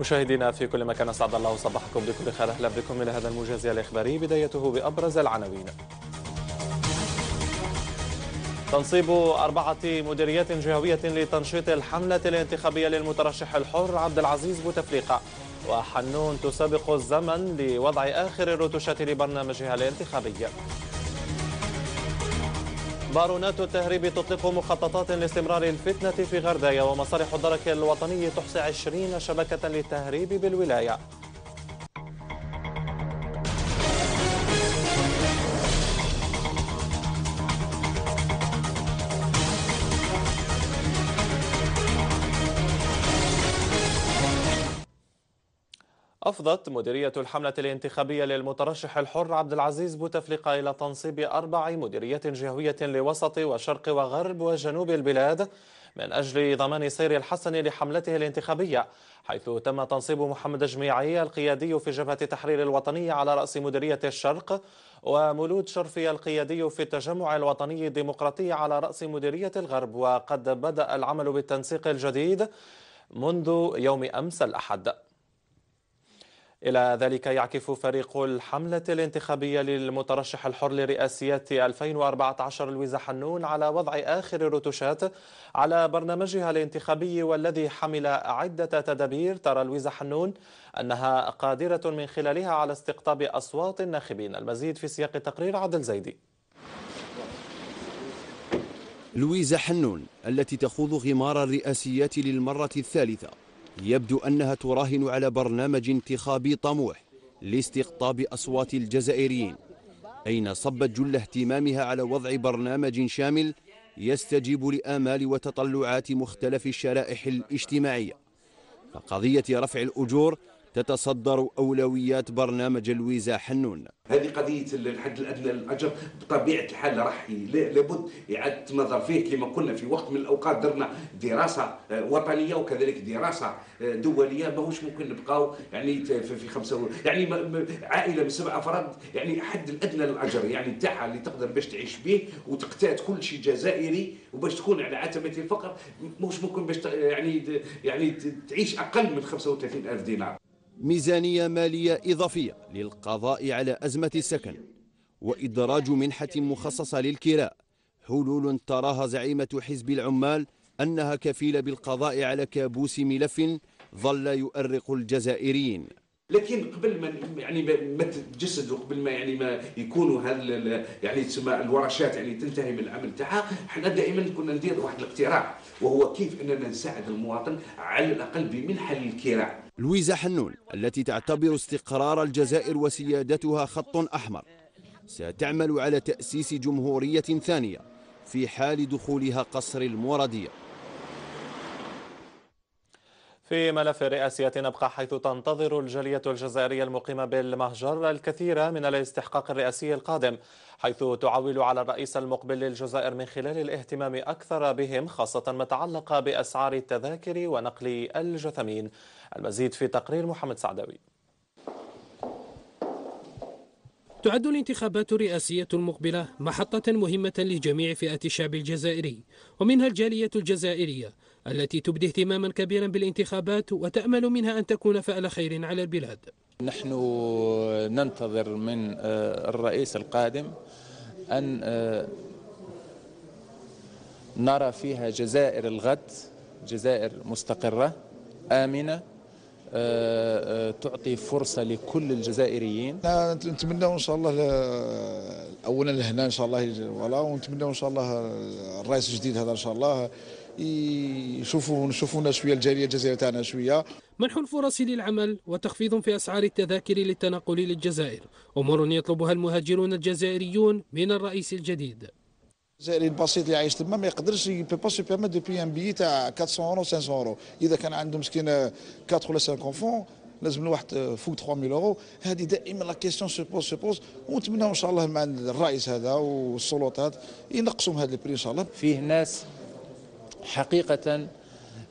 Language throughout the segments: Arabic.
مشاهدينا في كل مكان اسعد الله صباحكم بكل خير اهلا بكم الى هذا الموجز الاخباري بدايته بابرز العناوين. تنصيب أربعة مديريات جهوية لتنشيط الحملة الانتخابية للمترشح الحر عبد العزيز بوتفليقة وحنون تسابق الزمن لوضع آخر الروتوشات لبرنامجها الانتخابي. بارونات التهريب تطلق مخططات لاستمرار الفتنة في غردايا ومصالح الدرك الوطني تحصي 20 شبكة للتهريب بالولاية أفضت مديرية الحملة الانتخابية للمترشح الحر عبد العزيز بوتفليقة إلى تنصيب أربع مديريات جهوية لوسط وشرق وغرب وجنوب البلاد من أجل ضمان سير الحسن لحملته الانتخابية حيث تم تنصيب محمد جميعي القيادي في جبهة التحرير الوطني على رأس مديرية الشرق ومولود شرفي القيادي في التجمع الوطني الديمقراطي على رأس مديرية الغرب وقد بدأ العمل بالتنسيق الجديد منذ يوم أمس الأحد إلى ذلك يعكف فريق الحملة الانتخابية للمترشح الحر لرئاسية 2014 لويزا حنون على وضع آخر الرتوشات على برنامجها الانتخابي والذي حمل عدة تدابير ترى لويزا حنون أنها قادرة من خلالها على استقطاب أصوات الناخبين المزيد في سياق تقرير عادل زيدي لويزا حنون التي تخوض غمار الرئاسيات للمرة الثالثة يبدو أنها تراهن على برنامج انتخابي طموح لاستقطاب أصوات الجزائريين أين صبت جل اهتمامها على وضع برنامج شامل يستجيب لآمال وتطلعات مختلف الشرائح الاجتماعية فقضية رفع الأجور تتصدر أولويات برنامج الويزا حنون هذه قضية الحد الأدنى للأجر بطبيعة الحال راح لابد إعادة النظر فيه كما قلنا في وقت من الأوقات درنا دراسة آه، وطنية وكذلك دراسة آه، دولية ماهوش ممكن نبقاو يعني في خمسة يعني عائلة من سبع أفراد يعني حد الأدنى للأجر يعني تاعها اللي تقدر باش تعيش به وتقتات كل شيء جزائري وباش تكون على عتبة الفقر ماهوش ممكن باش يعني يعني تعيش أقل من 35 ألف دينار ميزانية مالية إضافية للقضاء على أزمة السكن وإدراج منحة مخصصة للكراء حلول تراها زعيمة حزب العمال أنها كفيلة بالقضاء على كابوس ملف ظل يؤرق الجزائريين لكن قبل ما يعني ما تتجسد وقبل ما يعني ما يكونوا هال يعني تسمى الورشات يعني تنتهي من العمل تاعها حنا دائما كنا ندير واحد الاقتراح وهو كيف اننا نساعد المواطن على الاقل بمنحه للكراء لويزا حنون التي تعتبر استقرار الجزائر وسيادتها خط أحمر ستعمل على تأسيس جمهورية ثانية في حال دخولها قصر الموردية في ملف الرئاسية نبقى حيث تنتظر الجالية الجزائرية المقيمة بالمهجر الكثير من الاستحقاق الرئاسي القادم حيث تعول على الرئيس المقبل للجزائر من خلال الاهتمام أكثر بهم خاصة ما تعلق بأسعار التذاكر ونقل الجثمين المزيد في تقرير محمد سعداوي تعد الانتخابات الرئاسية المقبلة محطة مهمة لجميع فئات الشعب الجزائري ومنها الجالية الجزائرية التي تبدي اهتماما كبيرا بالانتخابات وتأمل منها أن تكون فأل خير على البلاد نحن ننتظر من آه، الرئيس القادم أن آه، نرى فيها جزائر الغد جزائر مستقرة آمنة آه، آه، تعطي فرصة لكل الجزائريين نتمنى إن شاء الله أولا لهنا إن شاء الله ولا ونتمنى إن شاء الله الرئيس الجديد هذا إن شاء الله يشوفوا نشوفونا شويه الجاليه الجزائريه تاعنا شويه منح الفرص للعمل وتخفيض في اسعار التذاكر للتنقل للجزائر امور يطلبها المهاجرون الجزائريون من الرئيس الجديد الجزائري البسيط اللي عايش تما ما يقدرش يبي با سو بيرميت دو بي ان بي تاع 400 اورو 500 اورو اذا كان عنده مسكين 4 آه، ولا 5 كونفون لازم الواحد آه، فوق 3000 يورو هذه دائما لا كيسيون سو بوز سو بوز ونتمنى ان شاء الله مع الرئيس هذا والسلطات ينقصوا هذا البري ان شاء الله فيه ناس حقيقه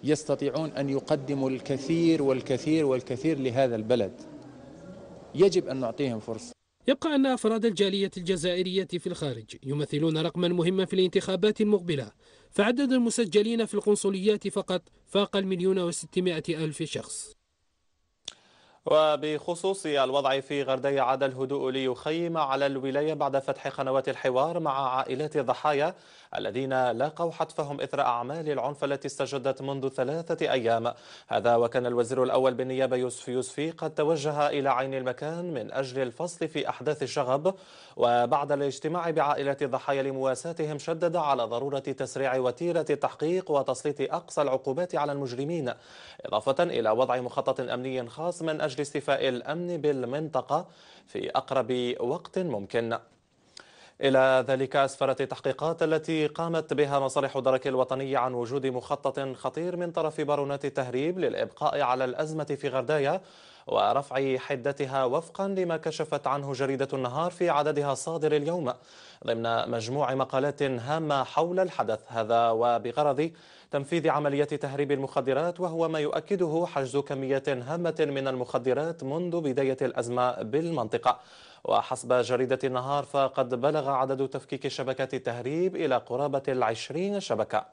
يستطيعون ان يقدموا الكثير والكثير والكثير لهذا البلد يجب ان نعطيهم فرصه يبقى أن أفراد الجالية الجزائرية في الخارج يمثلون رقما مهما في الانتخابات المقبلة فعدد المسجلين في القنصليات فقط فاق المليون وستمائة ألف شخص وبخصوص الوضع في غردي عاد الهدوء ليخيم على الولاية بعد فتح قنوات الحوار مع عائلات الضحايا الذين لاقوا حتفهم إثر أعمال العنف التي استجدت منذ ثلاثة أيام هذا وكان الوزير الأول بالنيابة يوسف يوسفي قد توجه إلى عين المكان من أجل الفصل في أحداث الشغب وبعد الاجتماع بعائلات الضحايا لمواساتهم شدد على ضرورة تسريع وتيرة التحقيق وتسليط أقصى العقوبات على المجرمين إضافة إلى وضع مخطط أمني خاص من أجل استيفاء الأمن بالمنطقة في أقرب وقت ممكن إلى ذلك أسفرت التحقيقات التي قامت بها مصالح درك الوطني عن وجود مخطط خطير من طرف بارونات التهريب للإبقاء على الأزمة في غردايا ورفع حدتها وفقا لما كشفت عنه جريدة النهار في عددها الصادر اليوم ضمن مجموع مقالات هامة حول الحدث هذا وبغرض تنفيذ عملية تهريب المخدرات وهو ما يؤكده حجز كميات هامة من المخدرات منذ بداية الأزمة بالمنطقة وحسب جريدة النهار فقد بلغ عدد تفكيك شبكات التهريب إلى قرابة العشرين شبكة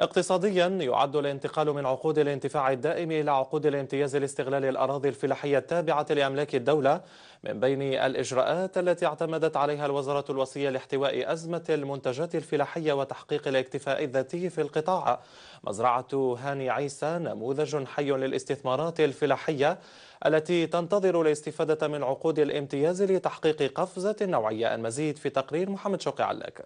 اقتصاديا يعد الانتقال من عقود الانتفاع الدائم إلى عقود الامتياز لاستغلال الأراضي الفلاحية التابعة لأملاك الدولة من بين الإجراءات التي اعتمدت عليها الوزارة الوصية لاحتواء أزمة المنتجات الفلاحية وتحقيق الاكتفاء الذاتي في القطاع مزرعة هاني عيسى نموذج حي للاستثمارات الفلاحية التي تنتظر الاستفادة من عقود الامتياز لتحقيق قفزة نوعية المزيد في تقرير محمد شوقي علاك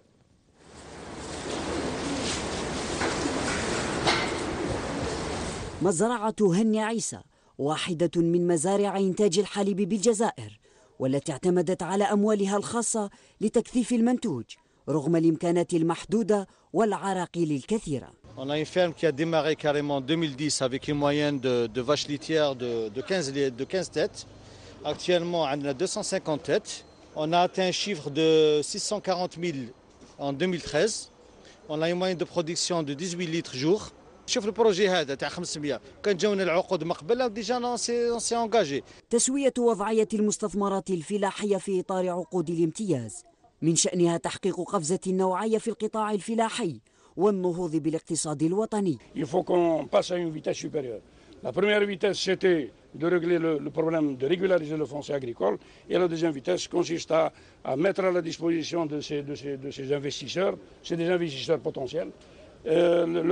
مزرعة هني عيسى واحدة من مزارع إنتاج الحليب بالجزائر والتي اعتمدت على أموالها الخاصة لتكثيف المنتوج رغم الإمكانات المحدودة والعراقيل الكثيرة On a une ferme qui a démarré carrément en 2010 avec une moyenne de, de vaches litières de, de, 15, de 15 têtes. Actuellement, on a 250 têtes. On a atteint un chiffre de 640 000 en 2013. On a une moyenne de production de 18 litres jour. شوف البروجي هذا تاع 500 كان جاونا العقود مقبلة ديجا نسي انكاجي تسوية وضعية المستثمرات الفلاحية في إطار عقود الامتياز من شأنها تحقيق قفزة نوعية في القطاع الفلاحي والنهوض بالاقتصاد الوطني يفو كون باس اون فيتاس سوبيريور لا بروميير فيتاس سيتي دو ريغلي لو بروبليم دو ريغولاريزي لو فونسي اغريكول اي لا دوزيام فيتاس كونسيست ا ميتر ا لا ديسبوزيسيون دو سي دو سي دو سي انفستيسور سي دي انفستيسور بوتونسييل Eh,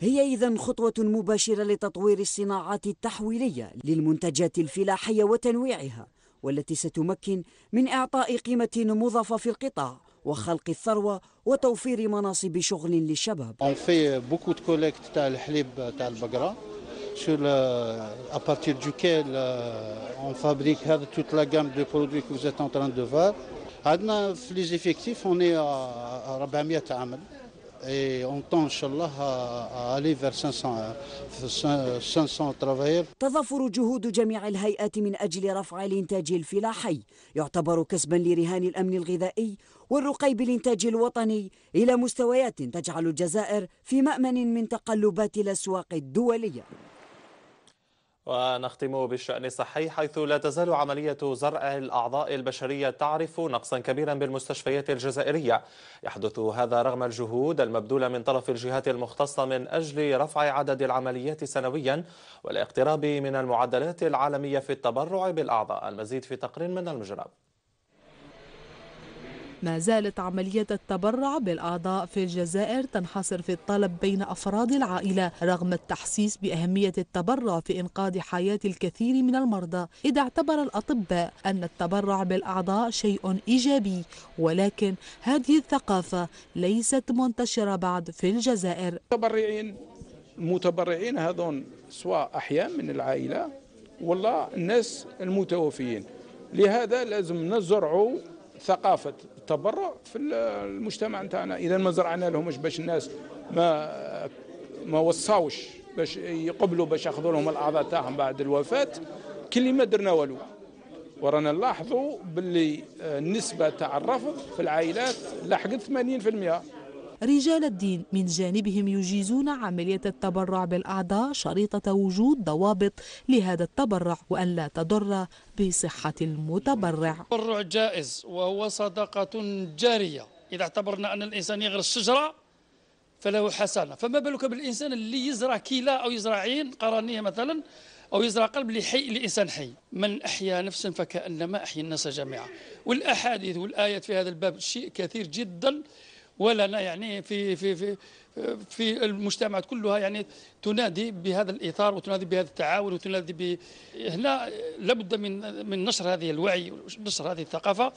هي إذا خطوة مباشرة لتطوير الصناعات التحويلية للمنتجات الفلاحية وتنويعها والتي ستمكن من إعطاء قيمة مضافة في القطاع وخلق الثروة وتوفير مناصب شغل للشباب. On fait beaucoup de تاع الحليب تاع البقرة sur le, à partir duquel euh, on fabrique toute la gamme de produits que vous êtes en train de voir. عندنا في لي زيفيكتيف اوني 400 عامل et on ان شاء الله الي فير 500, 500 ترافايير تضافر جهود جميع الهيئات من أجل رفع الإنتاج الفلاحي يعتبر كسبا لرهان الأمن الغذائي والرقي بالإنتاج الوطني إلى مستويات تجعل الجزائر في مأمن من تقلبات الأسواق الدولية ونختم بالشأن الصحي حيث لا تزال عملية زرع الأعضاء البشرية تعرف نقصا كبيرا بالمستشفيات الجزائرية يحدث هذا رغم الجهود المبذولة من طرف الجهات المختصة من أجل رفع عدد العمليات سنويا والاقتراب من المعدلات العالمية في التبرع بالأعضاء المزيد في تقرير من المجرم ما زالت عملية التبرع بالأعضاء في الجزائر تنحصر في الطلب بين أفراد العائلة رغم التحسيس بأهمية التبرع في إنقاذ حياة الكثير من المرضى إذا اعتبر الأطباء أن التبرع بالأعضاء شيء إيجابي ولكن هذه الثقافة ليست منتشرة بعد في الجزائر المتبرعين المتبرعين هذون سواء أحياء من العائلة ولا الناس المتوفيين لهذا لازم نزرعوا ثقافه التبرع في المجتمع نتاعنا اذا ما زرعنا لهمش باش الناس ما ما وصاوش باش يقبلوا باش ياخذوا لهم الاعضاء تاعهم بعد الوفاه كل ما درنا والو ورانا نلاحظوا باللي آه، النسبه تاع الرفض في العائلات لحقت 80% رجال الدين من جانبهم يجيزون عملية التبرع بالأعضاء شريطة وجود ضوابط لهذا التبرع وأن لا تضر بصحة المتبرع التبرع جائز وهو صدقة جارية إذا اعتبرنا أن الإنسان يغرس الشجرة فله حسنة فما بالك بالإنسان اللي يزرع كلى أو يزرع عين قرنية مثلا أو يزرع قلب لحي لإنسان حي من أحيا نفسا فكأنما أحيا الناس جميعا والأحاديث والآيات في هذا الباب شيء كثير جدا ولا يعني في في في في المجتمعات كلها يعني تنادي بهذا الاثار وتنادي بهذا التعاون وتنادي هنا لابد من من نشر هذه الوعي ونشر هذه الثقافه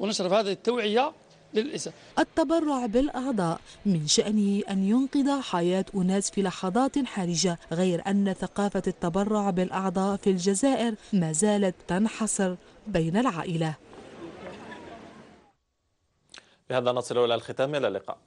ونشر هذه التوعيه للإنسان. التبرع بالأعضاء من شأنه أن ينقذ حياة أناس في لحظات حرجة غير أن ثقافة التبرع بالأعضاء في الجزائر ما زالت تنحصر بين العائلة بهذا نصل إلى الختام إلى اللقاء